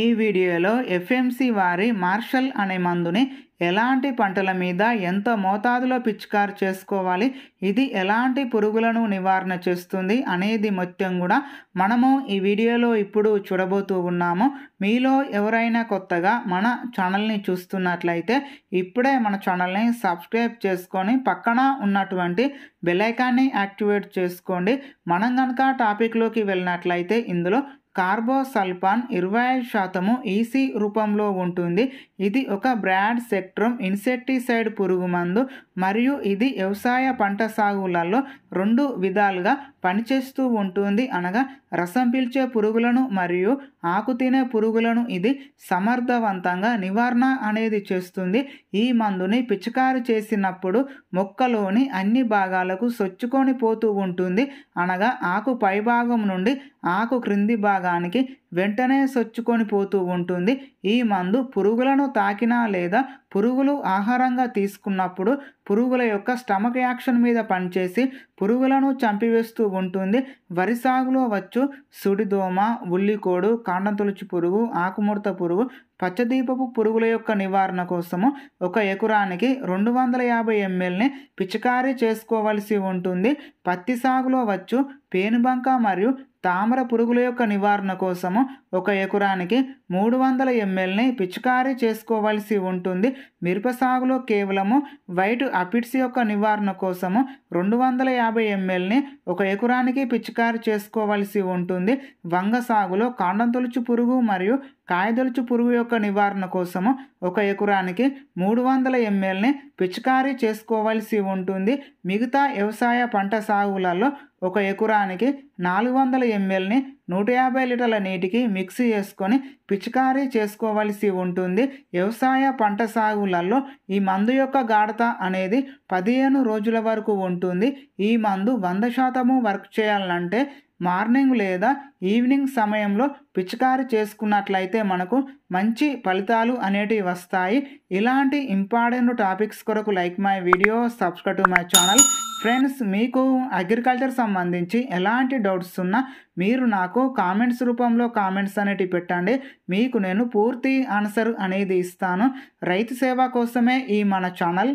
ఈ వీడియోలో ఎఫ్ఎంసి వారి మార్షల్ అనే మందుని ఎలాంటి పంటల మీద ఎంత మోతాదులో పిచికారు చేసుకోవాలి ఇది ఎలాంటి పురుగులను నివారణ చేస్తుంది అనేది మొత్తం కూడా మనము ఈ వీడియోలో ఇప్పుడు చూడబోతూ ఉన్నాము మీలో ఎవరైనా కొత్తగా మన ఛానల్ని చూస్తున్నట్లయితే ఇప్పుడే మన ఛానల్ని సబ్స్క్రైబ్ చేసుకొని పక్కన ఉన్నటువంటి బెలైకాన్ని యాక్టివేట్ చేసుకోండి మనం కనుక టాపిక్లోకి వెళ్ళినట్లయితే ఇందులో కార్బోసల్పాన్ ఇరవై ఐదు శాతము ఈసీ e రూపంలో ఉంటుంది ఇది ఒక బ్రాడ్ సెక్ట్రమ్ ఇన్సెక్టిసైడ్ పురుగు మందు మరియు ఇది వ్యవసాయ పంట సాగులలో రెండు విధాలుగా పనిచేస్తూ ఉంటుంది అనగా రసం పీల్చే పురుగులను మరియు ఆకు తినే పురుగులను ఇది సమర్థవంతంగా నివారణ అనేది చేస్తుంది ఈ మందుని పిచికారి చేసినప్పుడు మొక్కలోని అన్ని భాగాలకు సొచ్చుకొని పోతూ ఉంటుంది అనగా ఆకు పైభాగం నుండి ఆకు క్రింది భాగానికి వెంటనే సొచ్చుకొని పోతూ ఉంటుంది ఈ మందు పురుగులను తాకినా లేదా పురుగులు ఆహారంగా తీసుకున్నప్పుడు పురుగుల యొక్క స్టమక్ యాక్షన్ మీద పనిచేసి పురుగులను చంపివేస్తూ ఉంటుంది వరి సాగులో వచ్చు సుడిదోమ ఉల్లికోడు కాండంతులుచి పురుగు ఆకుముడత పురుగు పచ్చదీపపు పురుగుల యొక్క నివారణ కోసము ఒక ఎకరానికి రెండు వందల యాభై ఎంఎల్ని పిచికారీ చేసుకోవలసి ఉంటుంది పత్తి సాగులో వచ్చు పేనుబంక మరియు తామర పురుగుల యొక్క నివారణ కోసము ఒక ఎకరానికి మూడు వందల ఎంఎల్ని పిచికారీ చేసుకోవలసి ఉంటుంది మిరప సాగులో కేవలము వైట్ అపిడ్స్ యొక్క నివారణ కోసము రెండు వందల యాభై ఎంఎల్ని ఒక ఎకరానికి పిచికారీ చేసుకోవలసి ఉంటుంది వంగ సాగులో కాండం తొలుచు పురుగు మరియు కాయదొలుచు పురుగు యొక్క నివారణ కోసము ఒక ఎకరానికి మూడు వందల ఎంఎల్ని పిచికారీ చేసుకోవాల్సి ఉంటుంది మిగతా వ్యవసాయ పంట సాగులలో ఒక ఎకరానికి నాలుగు వందల ఎంఎల్ని నూట యాభై లీటర్ల నీటికి మిక్స్ చేసుకొని పిచికారీ చేసుకోవలసి ఉంటుంది వ్యవసాయ పంట సాగులలో ఈ మందు యొక్క గాఢత అనేది పదిహేను రోజుల వరకు ఉంటుంది ఈ మందు వంద శాతము వర్క్ చేయాలంటే మార్నింగ్ లేదా ఈవినింగ్ సమయంలో పిచికారి చేసుకున్నట్లయితే మనకు మంచి ఫలితాలు అనేటివి వస్తాయి ఇలాంటి ఇంపార్టెంట్ టాపిక్స్ కొరకు like my video subscribe to my channel friends మీకు అగ్రికల్చర్ సంబంధించి ఎలాంటి డౌట్స్ ఉన్నా మీరు నాకు కామెంట్స్ రూపంలో కామెంట్స్ అనేటివి పెట్టండి మీకు నేను పూర్తి ఆన్సర్ అనేది ఇస్తాను రైతు సేవ కోసమే ఈ మన ఛానల్